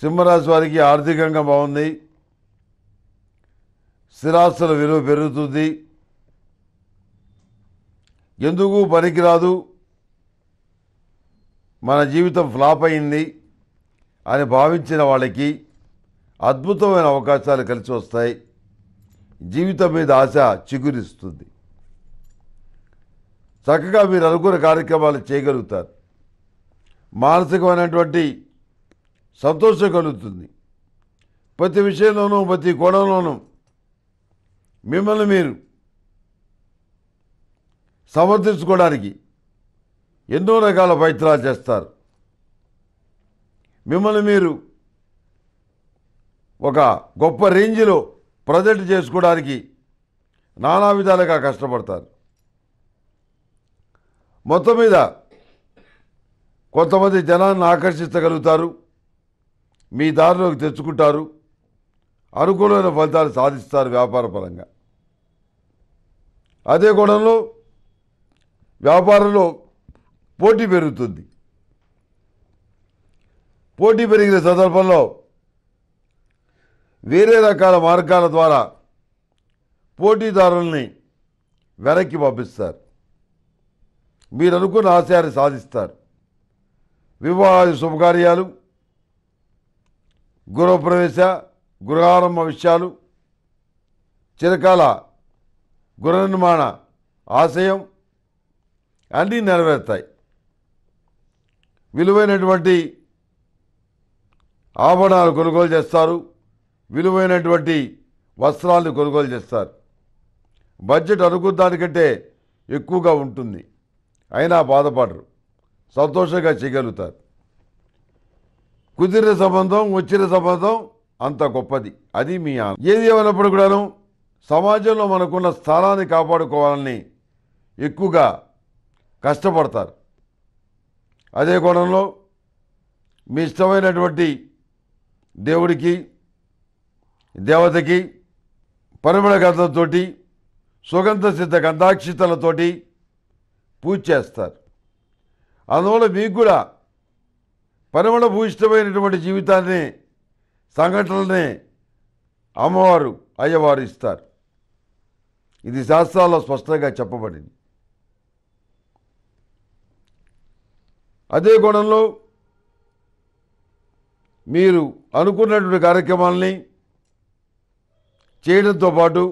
సింహరాశి వారికి ఆర్థికంగా బాగుంది స్థిరాస్తుల విలువ పెరుగుతుంది ఎందుకు పనికిరాదు మన జీవితం ఫ్లాప్ అయింది అని భావించిన వాళ్ళకి అద్భుతమైన అవకాశాలు కలిసి వస్తాయి జీవితం మీద ఆశ చిగురిస్తుంది చక్కగా మీరు అనుకున్న కార్యక్రమాలు చేయగలుగుతారు మానసికమైనటువంటి సంతోషం కలుగుతుంది ప్రతి విషయంలోనూ ప్రతి కోణంలోనూ మిమ్మల్ని మీరు సమర్థించుకోవడానికి ఎన్నో రకాల ప్రయత్నాలు చేస్తారు మిమ్మల్ని మీరు ఒక గొప్ప రేంజ్లో ప్రజెంట్ చేసుకోవడానికి నానా విధాలుగా కష్టపడతారు మొత్తం మీద కొంతమంది జనాన్ని ఆకర్షించగలుగుతారు మీ దారిలోకి తెచ్చుకుంటారు అనుకూలమైన ఫలితాలు సాధిస్తారు వ్యాపార పరంగా అదే కోణంలో వ్యాపారంలో పోటీ పెరుగుతుంది పోటీ పెరిగిన సందర్భంలో వేరే రకాల మార్గాల ద్వారా పోటీదారుల్ని వెనక్కి పంపిస్తారు మీరు అనుకున్న ఆశయాన్ని సాధిస్తారు వివాహాది శుభకార్యాలు గృహప్రవేశ గృహారంభ విషయాలు చిరకాల గృహనిర్మాణ ఆశయం అన్నీ నెరవేరుతాయి విలువైనటువంటి ఆభరణాలు కొనుగోలు చేస్తారు విలువైనటువంటి వస్త్రాలను కొనుగోలు చేస్తారు బడ్జెట్ అనుకున్న దానికంటే ఎక్కువగా ఉంటుంది అయినా బాధపడరు సంతోషంగా చేయగలుగుతారు కుదిరిన సంబంధం వచ్చిన సంబంధం అంత గొప్పది అది మీ ఏది ఏమైనప్పుడు కూడాను సమాజంలో మనకున్న స్థానాన్ని కాపాడుకోవాలని ఎక్కువగా కష్టపడతారు అదే కోణంలో మీ ఇష్టమైనటువంటి దేవుడికి దేవతకి పరిమళ గంధంతో సుగంధ సిద్ధ గంధాక్షితలతోటి పూజ చేస్తారు అందువల్ల మీకు కూడా పరిమళ భూయిష్టమైనటువంటి జీవితాన్ని సంఘటనలనే అమ్మవారు అయ్యవారు ఇస్తారు ఇది శాస్త్రాల్లో స్పష్టంగా చెప్పబడింది అదే కోణంలో మీరు అనుకున్నటువంటి కార్యక్రమాల్ని చేయడంతో పాటు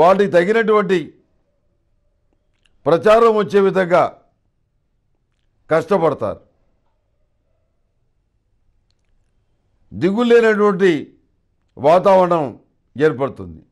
వాటికి తగినటువంటి ప్రచారం వచ్చే విధంగా కష్టపడతారు దిగులేనటువంటి వాతావరణం ఏర్పడుతుంది